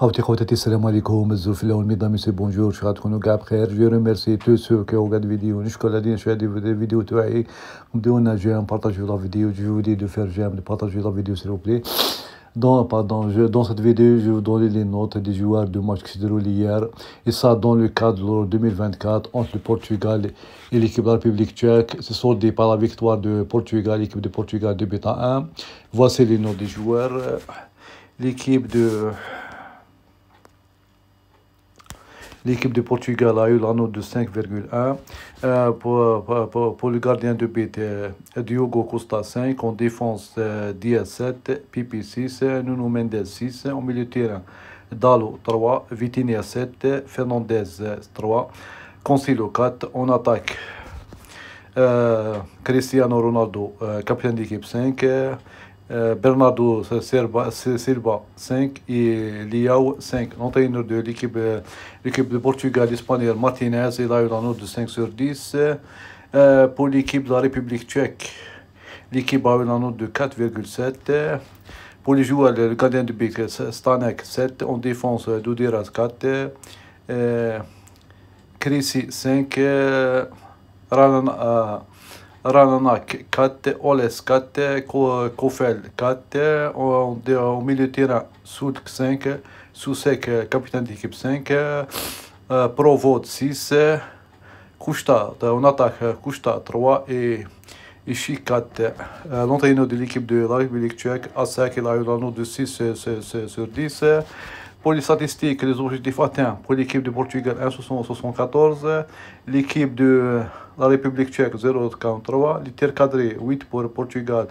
Je خواتاتي السلام عليكم الزوف الاول ميدامي سي بونجور شو تكونوا كاع بخير جو ريميرسي تو سو كي وقعد فيديو نشكر de شاهدوا الفيديو تاعي نبداو لنا جيم لا فيديو Dans, dans cette vidéo, je vous donner les notes des joueurs du match qui se déroulé hier. Et ça, dans le cadre de l'Euro 2024 entre le Portugal et l'équipe de la République tchèque, sont des par la victoire de Portugal, l'équipe de Portugal 2 Beta 1. Voici les notes des joueurs. L'équipe de L'équipe de Portugal a eu la note de 5,1. Euh, pour, le gardien de but, euh, Diogo Costa 5. En défense, 10 euh, 7. Pipi 6. Nuno Mendes 6. En milieu de terrain, Dalo 3. Vitinha 7. Fernandez 3. Concilio 4. En attaque, Cristiano Ronaldo, capitaine d'équipe 5. Euh, Bernardo Silva, 5 et Liao 5. L'entraîneur de l'équipe euh, l'équipe de Portugal, espagnol Martinez, il a eu la note de 5 sur 10. Euh, pour l'équipe de la République tchèque, l'équipe a eu la note de 4,7. Pour les joueurs, le gardien de but Stanek 7, en défense Doudiras 4, euh, 5, Rananac, Cate Oles, Cate Cofel, Cate onde o milho tira Sud Xenque, Susec, capitan de echipă Xenque, uh, ă, 6, Sisse, da, un atac Custa 3 et ici 4. L'entraîneur de l'équipe de la République tchèque a 5 il a eu l'anneau de 6 sur 10. Pour les statistiques, les objectifs atteints pour l'équipe du Portugal 1,74, l'équipe de la République tchèque 0,43, les tirs cadrés 8 euh, pour le Portugal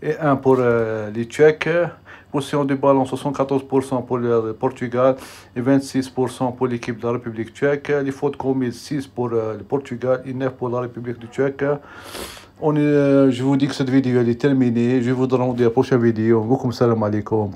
et 1 pour les Tchèques. Position du ballon 74% pour le Portugal et 26% pour l'équipe de la République tchèque. Les fautes commises 6 pour euh, le Portugal et 9 pour la République tchèque. On euh, je vous dis que cette vidéo est terminée. Je vous donne rendez la prochaine vidéo. Beaucoup salam alaikum.